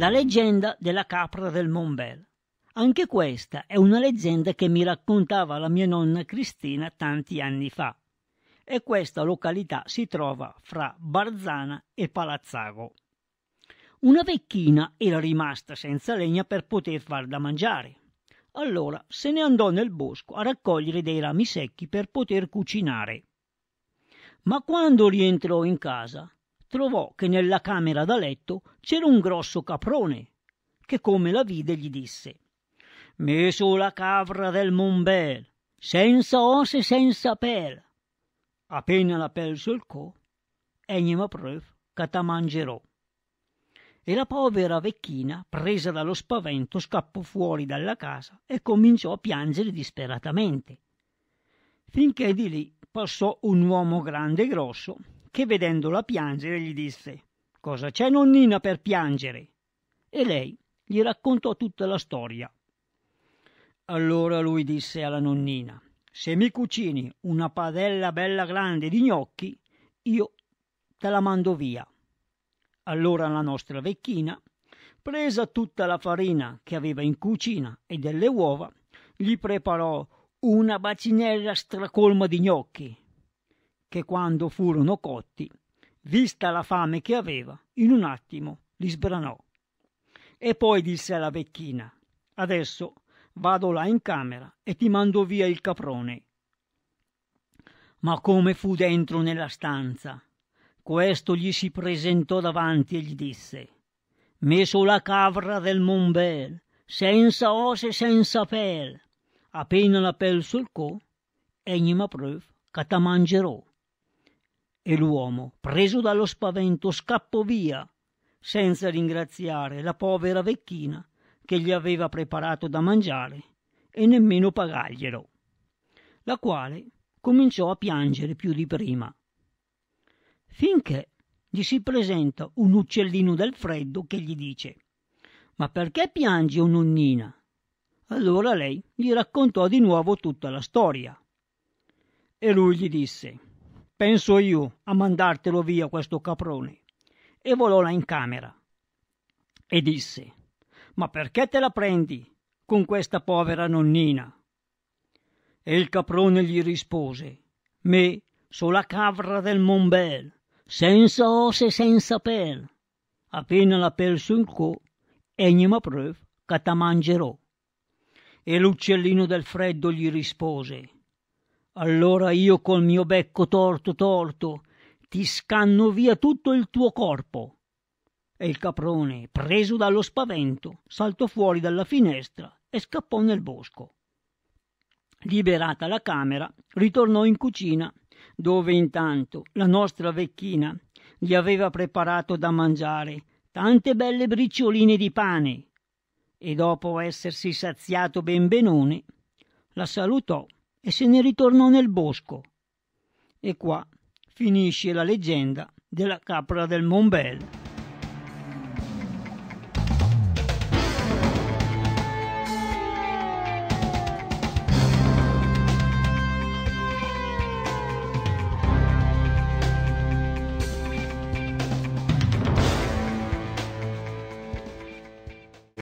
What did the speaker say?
La leggenda della capra del Monbel. Anche questa è una leggenda che mi raccontava la mia nonna Cristina tanti anni fa. E questa località si trova fra Barzana e Palazzago. Una vecchina era rimasta senza legna per poter far da mangiare. Allora se ne andò nel bosco a raccogliere dei rami secchi per poter cucinare. Ma quando rientrò in casa, trovò che nella camera da letto c'era un grosso caprone, che come la vide gli disse «Me la cavra del Monbel, senza ossa e senza pel». Appena la pel solcò, egnema preuve che ta mangerò. E la povera vecchina, presa dallo spavento, scappò fuori dalla casa e cominciò a piangere disperatamente. Finché di lì passò un uomo grande e grosso, che vedendola piangere gli disse Cosa c'è nonnina per piangere? E lei gli raccontò tutta la storia. Allora lui disse alla nonnina Se mi cucini una padella bella grande di gnocchi, io te la mando via. Allora la nostra vecchina, presa tutta la farina che aveva in cucina e delle uova, gli preparò una bacinella stracolma di gnocchi che quando furono cotti, vista la fame che aveva, in un attimo li sbranò. E poi disse alla vecchina, adesso vado là in camera e ti mando via il caprone. Ma come fu dentro nella stanza, questo gli si presentò davanti e gli disse, messo la cavra del Monbel, senza ossa e senza pel, appena la pel co, e egli m'approv che ta mangerò. E l'uomo, preso dallo spavento, scappò via, senza ringraziare la povera vecchina che gli aveva preparato da mangiare e nemmeno pagarglielo, la quale cominciò a piangere più di prima. Finché gli si presenta un uccellino del freddo che gli dice Ma perché piangi, o nonnina? Allora lei gli raccontò di nuovo tutta la storia. E lui gli disse penso io a mandartelo via questo caprone. E volò là in camera e disse: Ma perché te la prendi con questa povera nonnina? E il caprone gli rispose: Me so la cavra del Monbel, senza ossa e senza pel. Appena la pel sul co, egnima m'approv che te mangerò. E l'uccellino del freddo gli rispose: allora io col mio becco torto torto ti scanno via tutto il tuo corpo. E il caprone, preso dallo spavento, saltò fuori dalla finestra e scappò nel bosco. Liberata la camera, ritornò in cucina, dove intanto la nostra vecchina gli aveva preparato da mangiare tante belle bricioline di pane. E dopo essersi saziato ben benone, la salutò e se ne ritornò nel bosco. E qua finisce la leggenda della capra del Monbel.